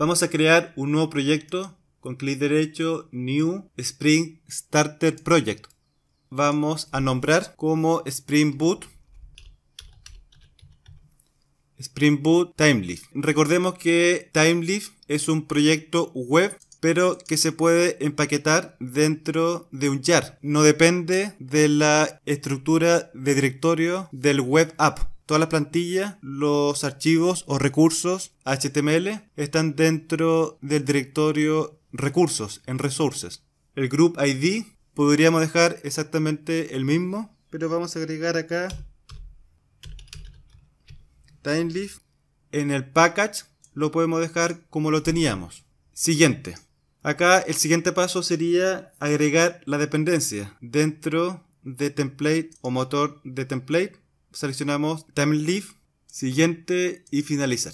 Vamos a crear un nuevo proyecto con clic derecho New Spring Starter Project. Vamos a nombrar como Spring Boot Spring Boot Timeleaf. Recordemos que Timeleaf es un proyecto web pero que se puede empaquetar dentro de un jar. No depende de la estructura de directorio del web app toda la plantilla, los archivos o recursos HTML están dentro del directorio recursos en resources. El group ID podríamos dejar exactamente el mismo, pero vamos a agregar acá TimeLeaf. En el package lo podemos dejar como lo teníamos. Siguiente. Acá el siguiente paso sería agregar la dependencia dentro de template o motor de template seleccionamos Time siguiente y finalizar.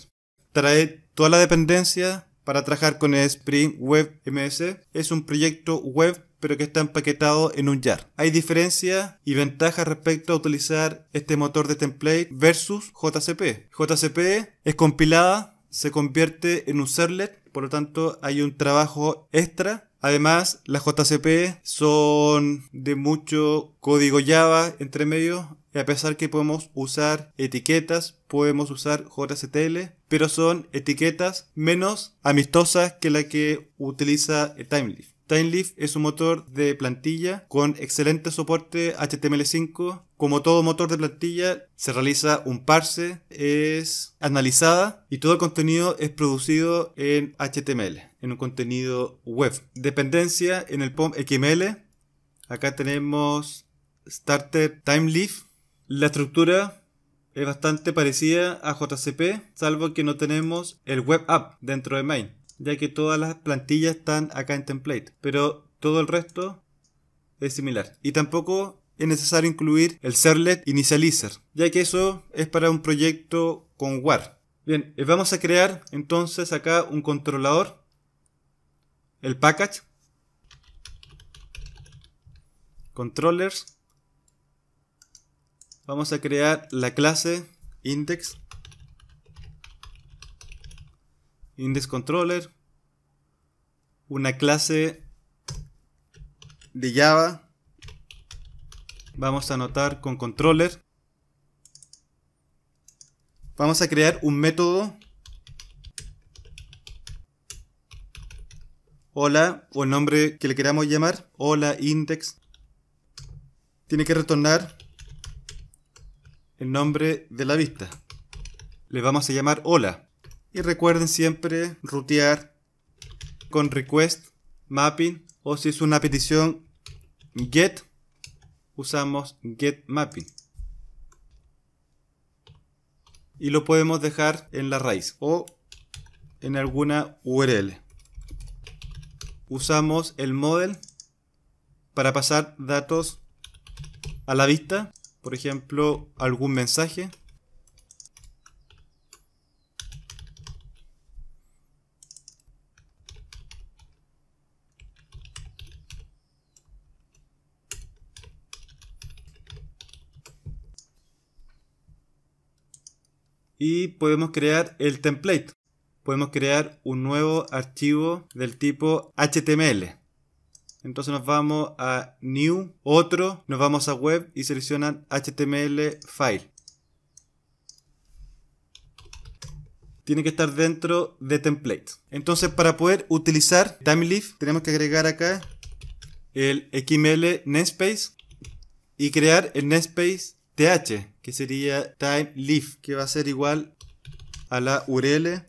Trae toda la dependencia para trabajar con Spring Web MS. Es un proyecto web pero que está empaquetado en un jar. Hay diferencias y ventajas respecto a utilizar este motor de template versus JCP. JCP es compilada, se convierte en un servlet, por lo tanto hay un trabajo extra. Además, las JCP son de mucho código Java entre medio, a pesar que podemos usar etiquetas, podemos usar JSTL, pero son etiquetas menos amistosas que la que utiliza Timeleaf. TimeLeaf es un motor de plantilla con excelente soporte HTML5. Como todo motor de plantilla, se realiza un parse, es analizada y todo el contenido es producido en HTML, en un contenido web. Dependencia en el POM XML. Acá tenemos Starter TimeLeaf la estructura es bastante parecida a JCP, salvo que no tenemos el web app dentro de main, ya que todas las plantillas están acá en template, pero todo el resto es similar. Y tampoco es necesario incluir el servlet initializer, ya que eso es para un proyecto con WAR. Bien, eh, vamos a crear entonces acá un controlador, el package, controllers, Vamos a crear la clase index. Index controller. Una clase de Java. Vamos a anotar con controller. Vamos a crear un método. Hola o el nombre que le queramos llamar. Hola index. Tiene que retornar el nombre de la vista. Le vamos a llamar hola. Y recuerden siempre rutear con request, mapping o si es una petición get, usamos get mapping. Y lo podemos dejar en la raíz o en alguna URL. Usamos el model para pasar datos a la vista por ejemplo, algún mensaje. Y podemos crear el template. Podemos crear un nuevo archivo del tipo HTML. Entonces nos vamos a New, otro, nos vamos a Web y seleccionan HTML File. tiene que estar dentro de template. Entonces, para poder utilizar TimeLeaf, tenemos que agregar acá el XML namespace y crear el namespace th, que sería TimeLeaf, que va a ser igual a la URL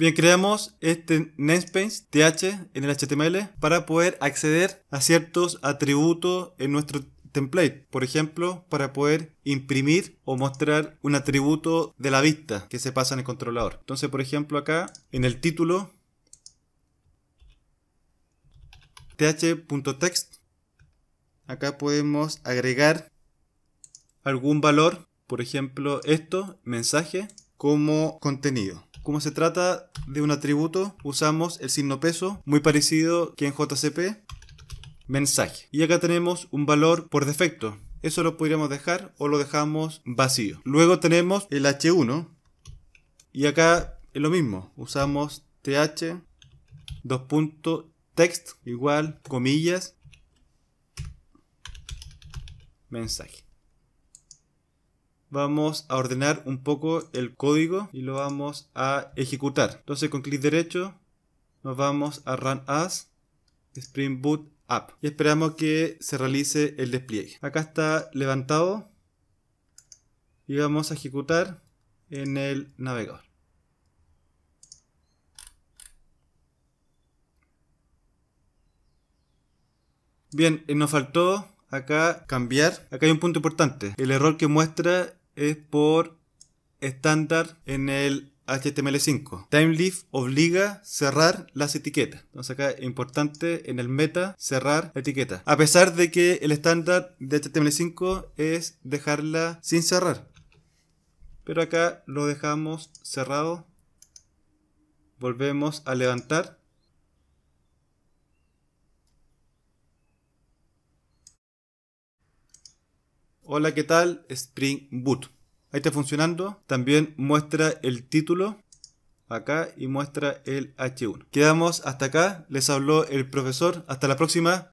Bien, creamos este namespace th en el HTML para poder acceder a ciertos atributos en nuestro template. Por ejemplo, para poder imprimir o mostrar un atributo de la vista que se pasa en el controlador. Entonces, por ejemplo, acá en el título th.text acá podemos agregar algún valor, por ejemplo, esto, mensaje como contenido. Como se trata de un atributo, usamos el signo peso, muy parecido que en JCP, mensaje. Y acá tenemos un valor por defecto. Eso lo podríamos dejar o lo dejamos vacío. Luego tenemos el H1. Y acá es lo mismo. Usamos th, dos text, igual, comillas, mensaje vamos a ordenar un poco el código y lo vamos a ejecutar. Entonces con clic derecho nos vamos a Run As Spring Boot App y esperamos que se realice el despliegue. Acá está levantado y vamos a ejecutar en el navegador. Bien, eh, nos faltó acá cambiar. Acá hay un punto importante. El error que muestra es por estándar en el HTML5. TimeLeaf obliga a cerrar las etiquetas. Entonces acá es importante en el meta cerrar la etiqueta. A pesar de que el estándar de HTML5 es dejarla sin cerrar. Pero acá lo dejamos cerrado. Volvemos a levantar. Hola, ¿qué tal? Spring Boot. Ahí está funcionando. También muestra el título acá y muestra el H1. Quedamos hasta acá. Les habló el profesor. Hasta la próxima.